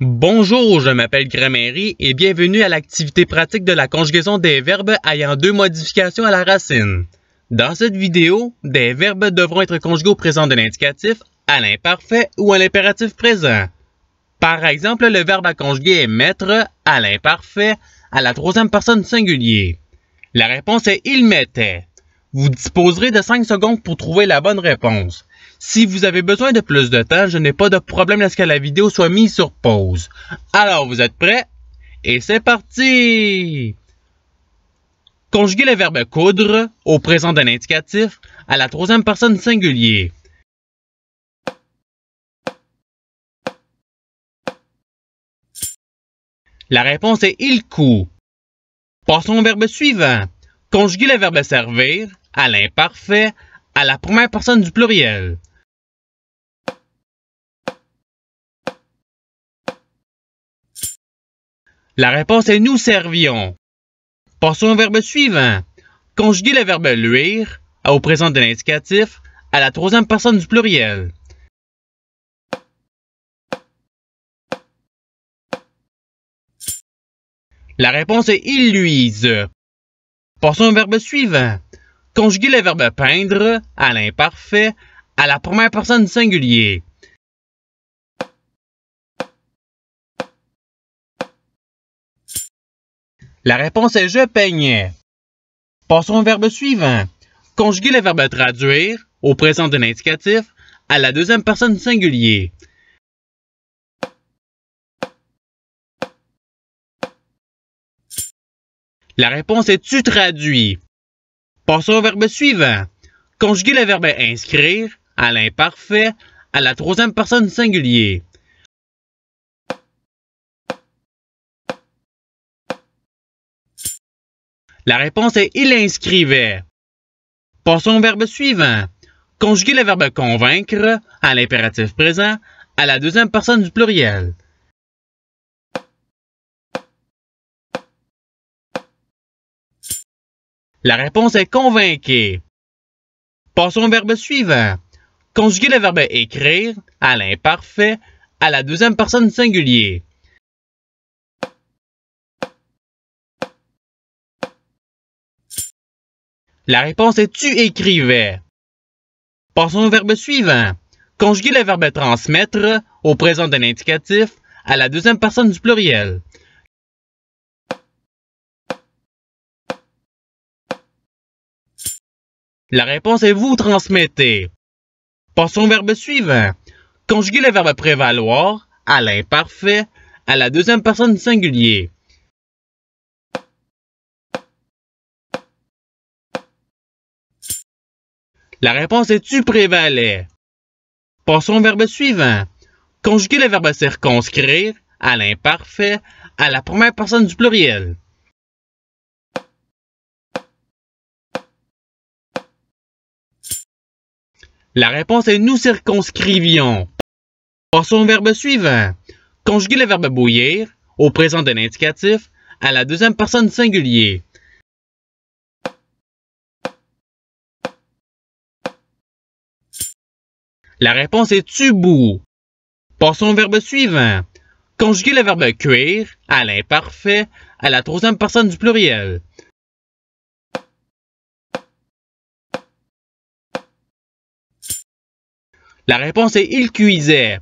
Bonjour, je m'appelle Gréméry et bienvenue à l'activité pratique de la conjugaison des verbes ayant deux modifications à la racine. Dans cette vidéo, des verbes devront être conjugués au présent de l'indicatif, à l'imparfait ou à l'impératif présent. Par exemple, le verbe à conjuguer est mettre à l'imparfait à la troisième personne singulier. La réponse est il mettait. Vous disposerez de 5 secondes pour trouver la bonne réponse. Si vous avez besoin de plus de temps, je n'ai pas de problème à ce que la vidéo soit mise sur pause. Alors, vous êtes prêts? Et c'est parti! Conjuguez le verbe coudre au présent d'un indicatif à la troisième personne singulier. La réponse est il coud. Passons au verbe suivant. Conjuguez le verbe servir à l'imparfait à la première personne du pluriel. La réponse est nous servions. Passons au verbe suivant. Conjuguez le verbe luire au présent de l'indicatif à la troisième personne du pluriel. La réponse est il luise ». Passons au verbe suivant. Conjuguez le verbe peindre à l'imparfait à la première personne du singulier. La réponse est je peignais. Passons au verbe suivant. Conjuguer le verbe traduire au présent de l'indicatif à la deuxième personne singulier. La réponse est tu traduis. Passons au verbe suivant. Conjuguer le verbe inscrire à l'imparfait à la troisième personne singulier. La réponse est il inscrivait. Passons au verbe suivant. Conjuguez le verbe convaincre à l'impératif présent à la deuxième personne du pluriel. La réponse est convainquez. Passons au verbe suivant. Conjuguez le verbe écrire à l'imparfait à la deuxième personne du singulier. La réponse est tu écrivais. Passons au verbe suivant. Conjuguez le verbe transmettre au présent de l'indicatif à la deuxième personne du pluriel. La réponse est vous transmettez. Passons au verbe suivant. Conjuguez le verbe prévaloir à l'imparfait à la deuxième personne du singulier. La réponse est tu prévalais ». Passons au verbe suivant. Conjuguez le verbe circonscrire à l'imparfait à la première personne du pluriel. La réponse est nous circonscrivions. Passons au verbe suivant. Conjuguez le verbe bouillir au présent de l'indicatif à la deuxième personne du singulier. La réponse est tubou. Passons au verbe suivant. Conjuguez le verbe cuire à l'imparfait à la troisième personne du pluriel. La réponse est il cuisait.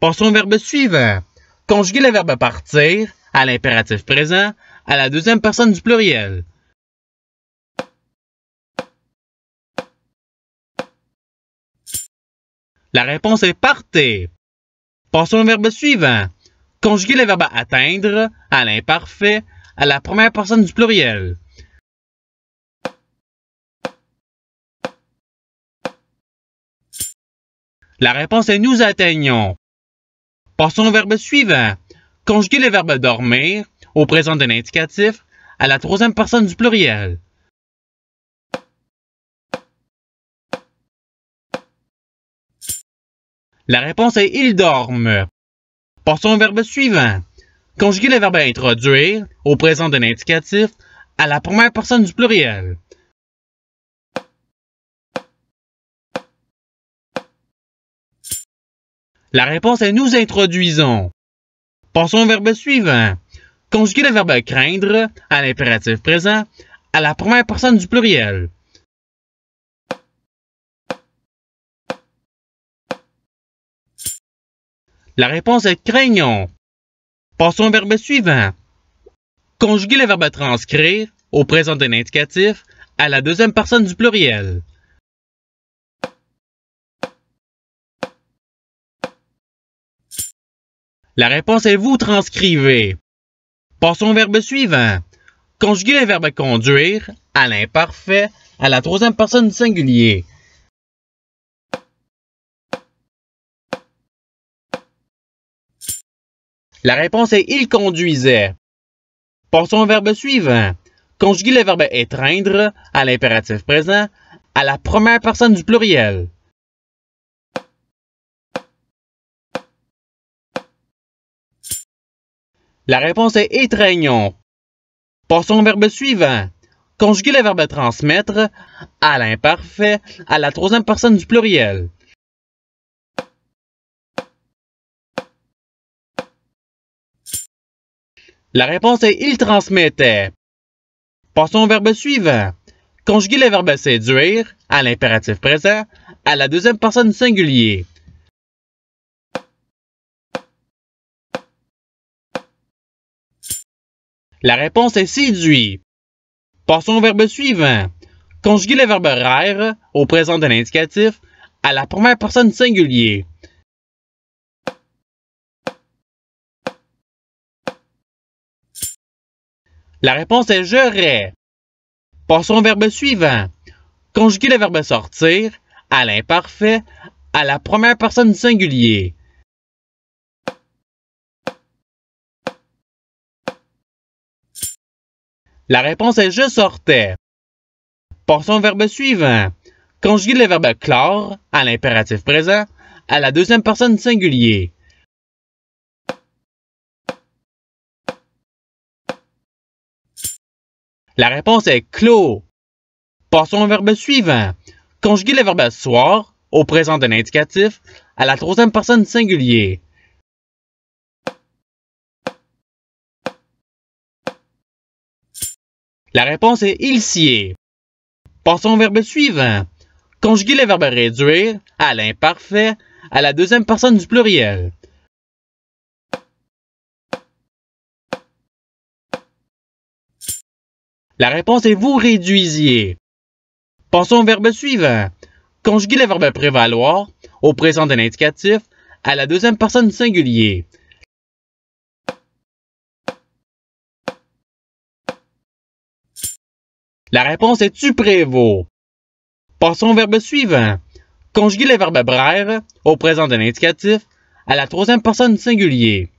Passons au verbe suivant. Conjuguez le verbe partir à l'impératif présent à la deuxième personne du pluriel. La réponse est partez. Passons au verbe suivant. Conjuguez le verbe atteindre à l'imparfait à la première personne du pluriel. La réponse est nous atteignons. Passons au verbe suivant. Conjuguez le verbe dormir au présent de l'indicatif à la troisième personne du pluriel. La réponse est ils dorment. Passons au verbe suivant. Conjuguez le verbe introduire au présent d'un indicatif à la première personne du pluriel. La réponse est nous introduisons. Passons au verbe suivant. Conjuguez le verbe craindre à l'impératif présent à la première personne du pluriel. La réponse est craignons. Passons au verbe suivant. Conjuguez le verbe transcrire au présent d'un indicatif à la deuxième personne du pluriel. La réponse est vous transcrivez. Passons au verbe suivant. Conjuguez le verbe conduire à l'imparfait à la troisième personne du singulier. La réponse est il conduisait. Passons au verbe suivant. Conjuguez le verbe étreindre à l'impératif présent à la première personne du pluriel. La réponse est étreignons. Passons au verbe suivant. Conjuguez le verbe transmettre à l'imparfait à la troisième personne du pluriel. La réponse est il transmettait. Passons au verbe suivant. Conjuguez le verbe séduire à l'impératif présent à la deuxième personne singulier. La réponse est séduit. Passons au verbe suivant. Conjuguez le verbe rire » au présent de l'indicatif à la première personne singulier. La réponse est j'aurais. Passons au verbe suivant. Conjuguez le verbe sortir à l'imparfait à la première personne singulier. La réponse est je sortais. Passons au verbe suivant. Conjuguez le verbe clore à l'impératif présent à la deuxième personne singulier. La réponse est clos. Passons au verbe suivant. Conjuguez le verbe soir au présent d'un indicatif à la troisième personne singulier. La réponse est il s'y Passons au verbe suivant. Conjuguez le verbe réduire à l'imparfait à la deuxième personne du pluriel. La réponse est vous réduisiez. Passons au verbe suivant. Conjuguez le verbe prévaloir au présent de l'indicatif à la deuxième personne singulier. La réponse est tu prévaux ». Passons au verbe suivant. Conjuguez le verbe brève au présent de l'indicatif à la troisième personne singulier.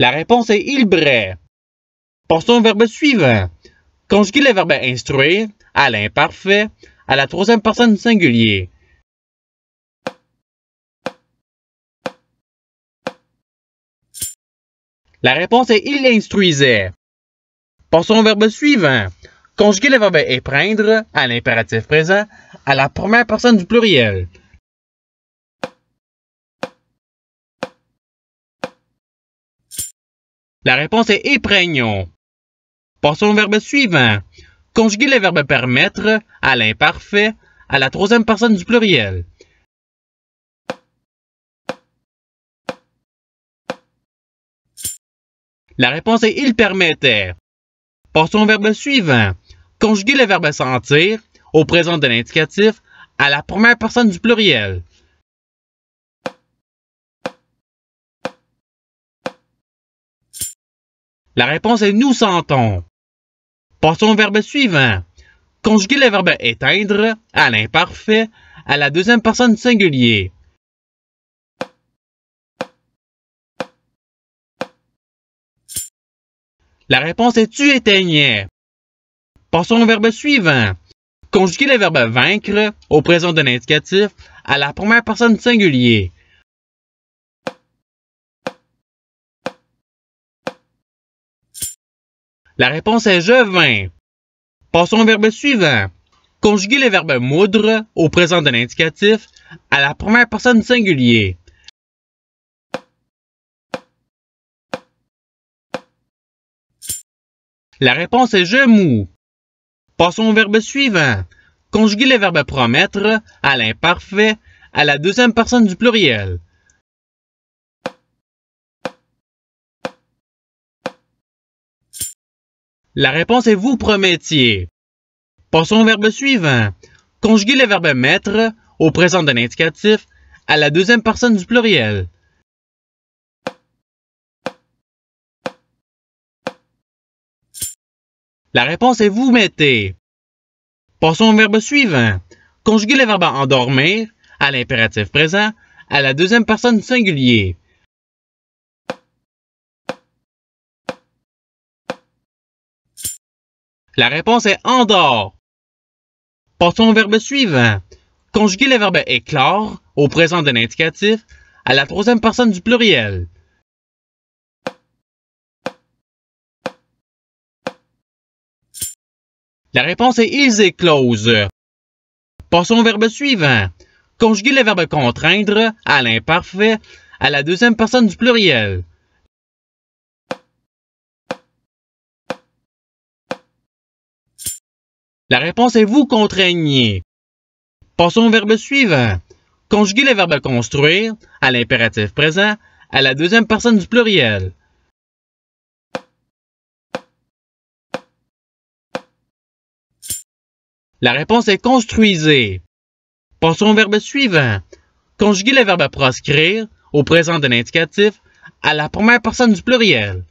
La réponse est il brait ». Passons au verbe suivant. Conjuguez le verbe instruire à l'imparfait, à la troisième personne singulier. La réponse est il instruisait. Passons au verbe suivant. Conjuguez le verbe épreindre à l'impératif présent à la première personne du pluriel. La réponse est épreignons ». Passons au verbe suivant. Conjuguez le verbe permettre à l'imparfait à la troisième personne du pluriel. La réponse est il permettait. Passons au verbe suivant. Conjuguez le verbe sentir au présent de l'indicatif à la première personne du pluriel. La réponse est nous sentons. Passons au verbe suivant. Conjuguez le verbe éteindre à l'imparfait à la deuxième personne singulier. La réponse est tu éteignais. Passons au verbe suivant. Conjuguez le verbe vaincre au présent de l'indicatif à la première personne singulier. La réponse est je vins. Passons au verbe suivant. Conjuguez le verbe moudre au présent de l'indicatif à la première personne singulier. La réponse est je mou. Passons au verbe suivant. Conjuguez le verbe promettre à l'imparfait à la deuxième personne du pluriel. La réponse est vous promettiez. Passons au verbe suivant. Conjuguez le verbe mettre au présent d'un indicatif à la deuxième personne du pluriel. La réponse est vous mettez. Passons au verbe suivant. Conjuguez le verbe endormir à l'impératif présent à la deuxième personne du singulier. La réponse est dehors ». Passons au verbe suivant. Conjuguez le verbe éclore au présent de l'indicatif à la troisième personne du pluriel. La réponse est ils éclosent. Passons au verbe suivant. Conjuguez le verbe contraindre à l'imparfait à la deuxième personne du pluriel. La réponse est vous contraignez. Passons au verbe suivant. Conjuguez le verbe construire à l'impératif présent à la deuxième personne du pluriel. La réponse est construisez. Passons au verbe suivant. Conjuguez le verbe proscrire au présent de l'indicatif à la première personne du pluriel.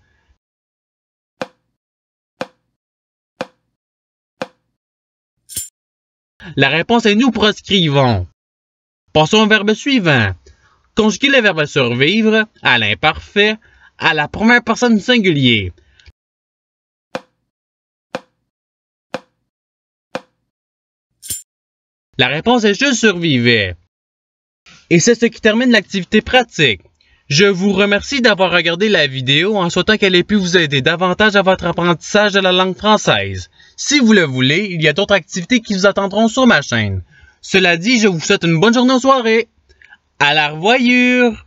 La réponse est nous proscrivons. Passons au verbe suivant. Conjuguez le verbe survivre à l'imparfait, à la première personne du singulier. La réponse est je survivais. Et c'est ce qui termine l'activité pratique. Je vous remercie d'avoir regardé la vidéo en souhaitant qu'elle ait pu vous aider davantage à votre apprentissage de la langue française. Si vous le voulez, il y a d'autres activités qui vous attendront sur ma chaîne. Cela dit, je vous souhaite une bonne journée ou soirée. À la revoyure!